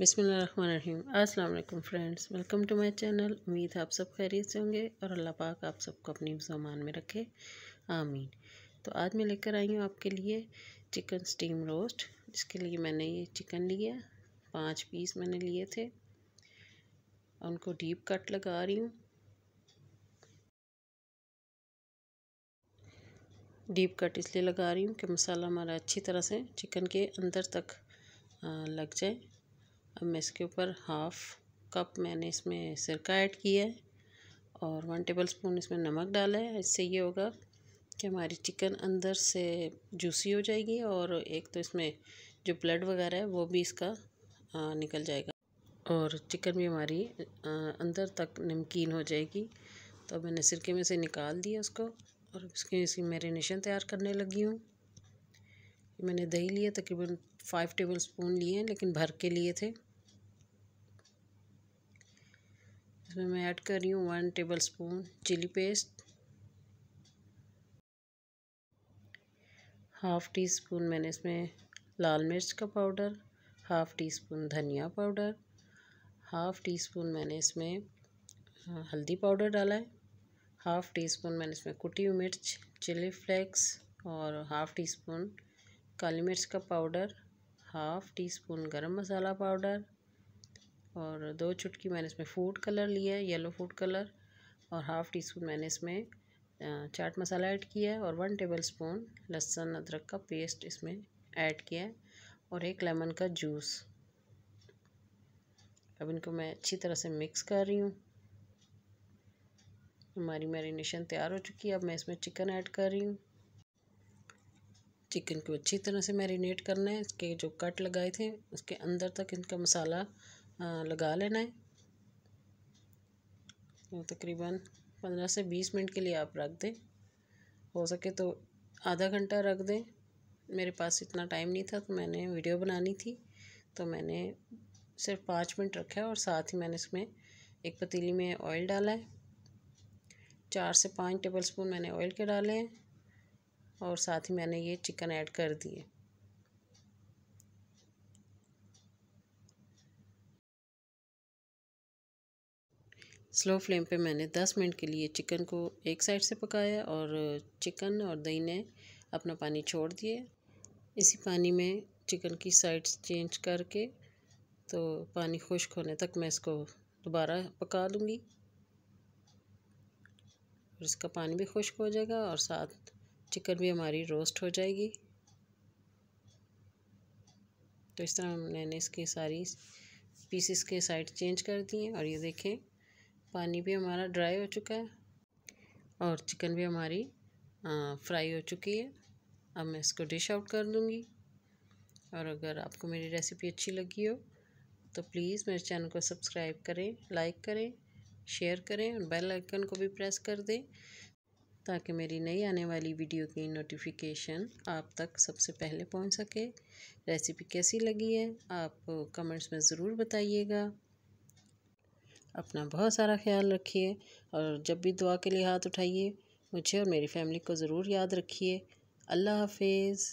बिसमीम अस्सलाम friends welcome to my channel उम्मीद आप सब खैरियत से होंगे और अल्लाह पाक आप सबको अपनी सामान में रखे आमीन तो आज मैं लेकर आई हूँ आपके लिए चिकन स्टीम रोस्ट इसके लिए मैंने ये चिकन लिया पाँच पीस मैंने लिए थे उनको डीप कट लगा रही हूँ डीप कट इसलिए लगा रही हूँ कि मसाला हमारा अच्छी तरह से चिकन के अंदर तक लग जाए अब मैं इसके ऊपर हाफ़ कप मैंने इसमें सिरका ऐड किया है और वन टेबल स्पून इसमें नमक डाला है इससे ये होगा कि हमारी चिकन अंदर से जूसी हो जाएगी और एक तो इसमें जो ब्लड वगैरह है वो भी इसका आ, निकल जाएगा और चिकन भी हमारी आ, अंदर तक नमकीन हो जाएगी तो मैंने सिरके में से निकाल दिया उसको और उसके इसकी मैरिनेशन तैयार करने लगी हूँ मैंने दही लिया तकरीबन फाइव टेबल स्पून लिए हैं लेकिन भर के लिए थे इसमें मैं ऐड कर रही हूँ one tablespoon chili paste half teaspoon मैंने इसमें लाल मिर्च का पाउडर हाफ़ टी स्पून धनिया पाउडर हाफ़ टी स्पून मैंने इसमें हाँ, हल्दी पाउडर डाला है हाफ़ टी स्पून मैंने इसमें कुटी हुई मिर्च चिली फ्लेक्स और हाफ़ टी स्पून काली मिर्च का पाउडर हाफ़ टी स्पून गरम मसाला पाउडर और दो चुटकी मैंने इसमें फूड कलर लिया है येलो फूड कलर और हाफ़ टी स्पून मैंने इसमें चाट मसाला ऐड किया है और वन टेबल स्पून लहसुन अदरक का पेस्ट इसमें ऐड किया है और एक लेमन का जूस अब इनको मैं अच्छी तरह से मिक्स कर रही हूँ हमारी मैरिनेशन तैयार हो चुकी है अब मैं इसमें चिकन ऐड कर रही हूँ चिकन को अच्छी तरह से मैरिनेट करना है इसके जो कट लगाए थे उसके अंदर तक इनका मसाला हाँ, लगा लेना है तो तकरीबन पंद्रह से बीस मिनट के लिए आप रख दें हो सके तो आधा घंटा रख दें मेरे पास इतना टाइम नहीं था तो मैंने वीडियो बनानी थी तो मैंने सिर्फ पाँच मिनट रखा है और साथ ही मैंने इसमें एक पतीली में ऑयल डाला है चार से पाँच टेबल स्पून मैंने ऑयल के डाले हैं और साथ ही मैंने ये चिकन ऐड कर दिए स्लो फ्लेम पे मैंने 10 मिनट के लिए चिकन को एक साइड से पकाया और चिकन और दही ने अपना पानी छोड़ दिए इसी पानी में चिकन की साइड्स चेंज करके तो पानी खुश्क होने तक मैं इसको दोबारा पका लूँगी और इसका पानी भी खुश्क हो जाएगा और साथ चिकन भी हमारी रोस्ट हो जाएगी तो इस तरह मैंने इसके सारी पीसेस के साइड चेंज कर दिए और ये देखें पानी भी हमारा ड्राई हो चुका है और चिकन भी हमारी फ्राई हो चुकी है अब मैं इसको डिश आउट कर दूँगी और अगर आपको मेरी रेसिपी अच्छी लगी हो तो प्लीज़ मेरे चैनल को सब्सक्राइब करें लाइक करें शेयर करें और बेल आइकन को भी प्रेस कर दें ताकि मेरी नई आने वाली वीडियो की नोटिफिकेशन आप तक सबसे पहले पहुंच सके रेसिपी कैसी लगी है आप कमेंट्स में ज़रूर बताइएगा अपना बहुत सारा ख्याल रखिए और जब भी दुआ के लिए हाथ उठाइए मुझे और मेरी फैमिली को ज़रूर याद रखिए अल्लाह हाफिज़